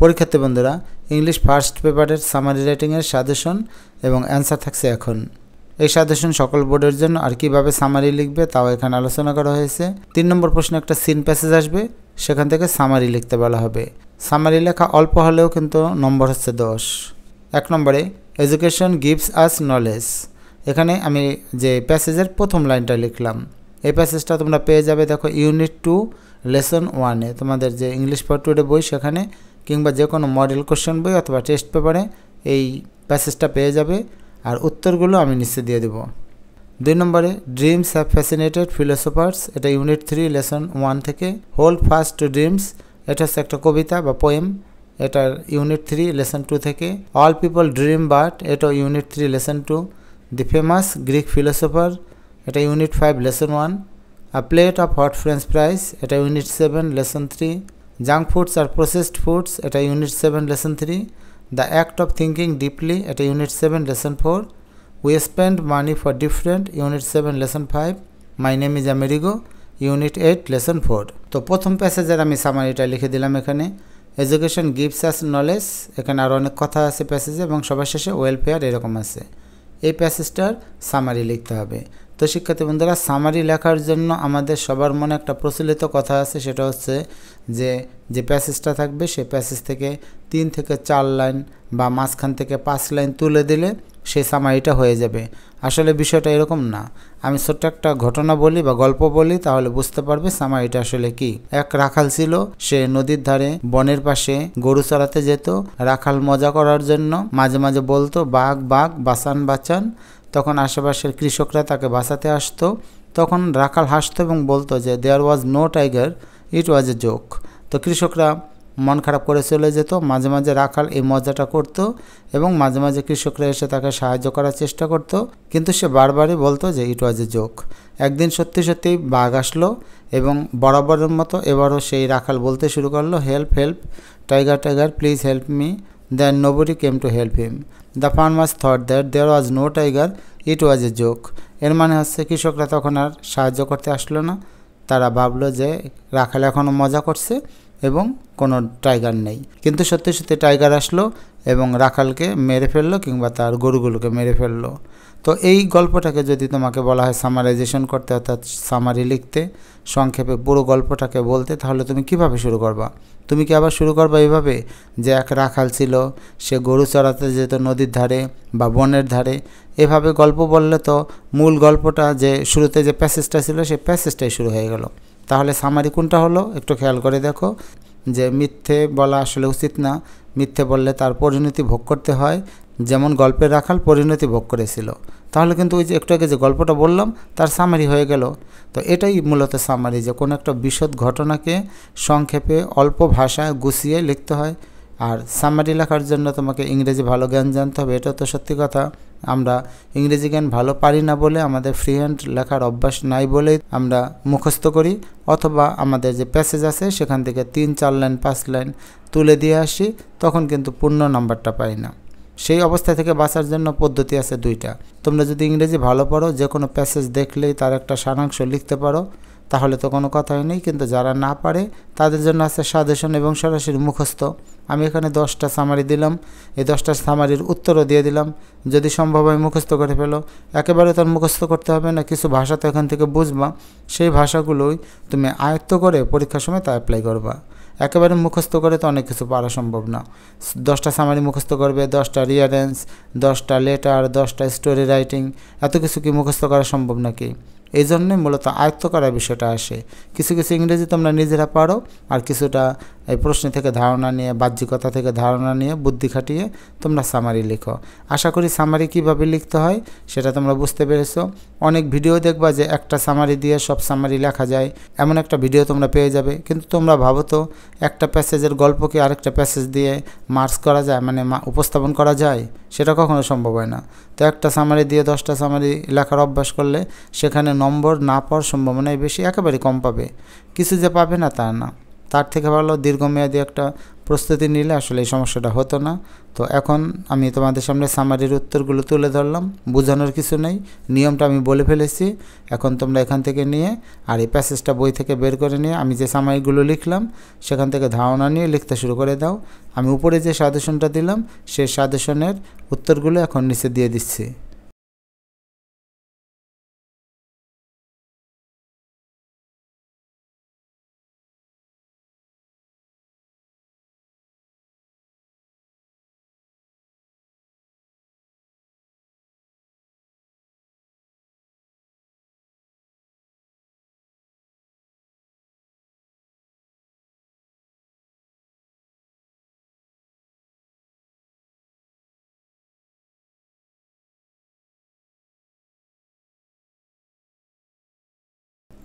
পরীক্ষার্থী বন্ধুরা English first পেপারের সামারি রাইটিংয়ের সাজেশন এবং অ্যান্সার থাকছে এখন এই সাজেশন সকল বোর্ডের জন্য আর কিভাবে সামারি লিখবে তাও এখানে আলোচনা করা হয়েছে তিন নম্বর প্রশ্নে একটা সিন প্যাসেজ আসবে সেখান থেকে সামারি লিখতে বলা হবে সামারি লেখা অল্প হলেও কিন্তু নম্বর হচ্ছে দশ এক নম্বরে এজুকেশন গিভস আস নলেজ এখানে আমি যে প্যাসেজের প্রথম লাইনটা লিখলাম এই প্যাসেজটা তোমরা পেয়ে যাবে দেখো ইউনিট টু লেসন ওয়ানে তোমাদের যে ইংলিশ ফর টুডে বই সেখানে কিংবা যে কোনো মডেল কোশ্চেন বই অথবা টেস্ট পেপারে এই প্যাসেজটা পেয়ে যাবে আর উত্তরগুলো আমি নিশ্চয় দিয়ে দেব দুই নম্বরে ড্রিমস হ্যাভ ফ্যাসিনেটেড ফিলোসোফার্স এটা ইউনিট থ্রি লেসন ওয়ান থেকে হোল্ড ফার্স্ট টু ড্রিমস এটা হচ্ছে একটা কবিতা বা পোয়েম এটার ইউনিট থ্রি লেসন টু থেকে অল পিপল ড্রিম বাট এটাও unit three lesson two the famous Greek philosopher এটা unit five lesson one a plate of hot French fries এটা unit seven lesson three junk foods আর processed foods এটা unit seven lesson three the act of thinking deeply এটা unit seven lesson four we spend money for different unit seven lesson five my name is Amerigo unit eight lesson four তো প্রথম প্যাসেজের আমি সামারিটা লিখে দিলাম এখানে education gives as knowledge এখানে আরও অনেক কথা আছে প্যাসেজে এবং সবার শেষে ওয়েলফেয়ার এরকম আছে এই প্যাসেজটার সামারি লিখতে হবে তো শিক্ষার্থী বন্ধুরা সামারি লেখার জন্য আমাদের সবার মনে একটা প্রচলিত কথা আছে সেটা হচ্ছে যে যে প্যাসেজটা থাকবে সেই প্যাসেজ থেকে তিন থেকে চার লাইন বা মাঝখান থেকে পাঁচ লাইন তুলে দিলে সেই সামারিটা হয়ে যাবে আসলে বিষয়টা এরকম না আমি ছোট্ট একটা ঘটনা বলি বা গল্প বলি তাহলে বুঝতে পারবে সামারিটা আসলে কি এক রাখাল ছিল সে নদীর ধারে বনের পাশে গরু চড়াতে যেত রাখাল মজা করার জন্য মাঝে মাঝে বলতো বাঘ বাঘ বাসান বাঁচান তখন আশেপাশের কৃষকরা তাকে বাঁচাতে আসতো তখন রাখাল হাসতো এবং বলতো যে there was no tiger it was a joke তো কৃষকরা মন খারাপ করে চলে যেত মাঝে মাঝে রাখাল এই মজাটা করত এবং মাঝে মাঝে কৃষকরা এসে তাকে সাহায্য করার চেষ্টা করত কিন্তু সে বারবারই বলতো যে ইট ওয়াজ এ জোক একদিন সত্যি সত্যিই বাঘ আসলো এবং বরাবরের মতো এবারও সেই রাখাল বলতে শুরু করলো help help tiger tiger please help me then nobody came to help him the farmers thought that there was no tiger it was a joke এর মানে হচ্ছে কৃষকরা তখন আর সাহায্য করতে আসলো না তারা ভাবলো যে রাখাল এখনও মজা করছে এবং কোনো টাইগার নেই কিন্তু সত্যি সত্যি টাইগার আসলো এবং রাখালকে মেরে ফেললো কিংবা তার গরুগুলোকে মেরে ফেললো তো এই গল্পটাকে যদি তোমাকে বলা হয় সামারাইজেশন করতে অর্থাৎ সামারি লিখতে সংক্ষেপে পুরো গল্পটাকে বলতে তাহলে তুমি কিভাবে শুরু করবা তুমি কি আবার শুরু করবা এইভাবে যে এক রাখাল ছিল সে গরু চড়াতে যেত নদীর ধারে বা বনের ধারে এভাবে গল্প বললে তো মূল গল্পটা যে শুরুতে যে প্যাসেজটা ছিল সেই প্যাসেজটাই শুরু হয়ে গেল তাহলে সামারি কোনটা হলো একটু খেয়াল করে দেখো যে মিথ্যে বলা আসলে উচিত না মিথ্যে বললে তার পরিণতি ভোগ করতে হয় যেমন গল্পের রাখাল পরিণতি ভোগ করেছিল তাহলে কিন্তু ওই যে একটু আগে যে গল্পটা বললাম তার সামারি হয়ে গেল তো এটাই মূলত সামারি যে কোনো একটা বিশদ ঘটনাকে সংক্ষেপে অল্প ভাষায় গুছিয়ে লিখতে হয় আর সামারি লেখার জন্য তোমাকে ইংরেজি ভালো জ্ঞান জানতে হবে এটা তো সত্যি কথা আমরা ইংরেজি জ্ঞান ভালো পারি না বলে আমাদের ফ্রি হ্যান্ড লেখার অভ্যাস নাই বলেই আমরা মুখস্থ করি অথবা আমাদের যে প্যাসেজ আছে সেখান থেকে তিন চার লাইন পাঁচ লাইন তুলে দিয়ে আসি তখন কিন্তু পূর্ণ নাম্বারটা পাই না সেই অবস্থা থেকে বাঁচার জন্য পদ্ধতি আছে দুইটা তোমরা যদি ইংরেজি ভালো পড়ো যে কোনো প্যাসেজ দেখলেই তার একটা সারাংশ লিখতে পারো তাহলে তো কোনো কথা হয়নি কিন্তু যারা না পারে তাদের জন্য আছে সাদেশন এবং সরাসরি মুখস্থ আমি এখানে দশটা সামারি দিলাম এই দশটা সামারির উত্তরও দিয়ে দিলাম যদি সম্ভব হয় মুখস্থ করে ফেলো একেবারে তার মুখস্থ করতে হবে না কিছু ভাষা তো এখান থেকে বুঝবা সেই ভাষাগুলোই তুমি আয়ত্ত করে পরীক্ষার সময় তা অ্যাপ্লাই করবা একেবারে মুখস্থ করে তো অনেক কিছু পারা সম্ভব না দশটা সামারি মুখস্থ করবে দশটা রিয়ারেন্স দশটা লেটার দশটা স্টোরি রাইটিং এত কিছু কি মুখস্থ করা সম্ভব নাকি এই জন্যই মূলত আয়ত্ত করার বিষয়টা আসে কিছু কিছু ইংরেজি তোমরা নিজেরা পারো আর কিছুটা এই প্রশ্ন থেকে ধারণা নিয়ে বাহ্যিকতা থেকে ধারণা নিয়ে বুদ্ধি খাটিয়ে তোমরা সামারি লিখো আশা করি সামারি কিভাবে লিখতে হয় সেটা তোমরা বুঝতে পেরেছো অনেক ভিডিও দেখবা যে একটা সামারি দিয়ে সব সামারি লেখা যায় এমন একটা ভিডিও তোমরা পেয়ে যাবে কিন্তু তোমরা ভাবো তো একটা প্যাসেজের গল্পকে আরেকটা প্যাসেজ দিয়ে মার্কস করা যায় মানে উপস্থাপন করা যায় সেটা কখনো সম্ভব হয় না তো একটা সামারি দিয়ে দশটা সামারি লেখার অভ্যাস করলে সেখানে নম্বর না পাওয়ার সম্ভাবনাই বেশি একেবারে কম পাবে কিছু যে পাবে না তা না তার থেকে ভালো দীর্ঘমেয়াদী একটা প্রস্তুতি নিলে আসলে এই সমস্যাটা হতো না তো এখন আমি তোমাদের সামনে সামারির উত্তরগুলো তুলে ধরলাম বোঝানোর কিছু নেই নিয়মটা আমি বলে ফেলেছি এখন তোমরা এখান থেকে নিয়ে আর এই প্যাসেজটা বই থেকে বের করে নিয়ে আমি যে সামারিগুলো লিখলাম সেখান থেকে ধারণা নিয়ে লিখতে শুরু করে দাও আমি উপরে যে সাজেশনটা দিলাম সেই সাজেশনের উত্তরগুলো এখন নিচে দিয়ে দিচ্ছি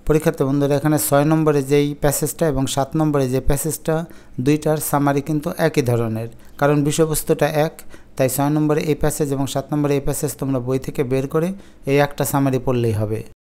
পরীক্ষার্থী বন্ধুরা এখানে ছয় নম্বরে যেই প্যাসেজটা এবং সাত নম্বরে যে প্যাসেজটা দুইটার সামারি কিন্তু একই ধরনের কারণ বিষয়বস্তুটা এক তাই ছয় নম্বরে এই প্যাসেজ এবং সাত নম্বরে এই প্যাসেজ তোমরা বই থেকে বের করে এই একটা সামারি পড়লেই হবে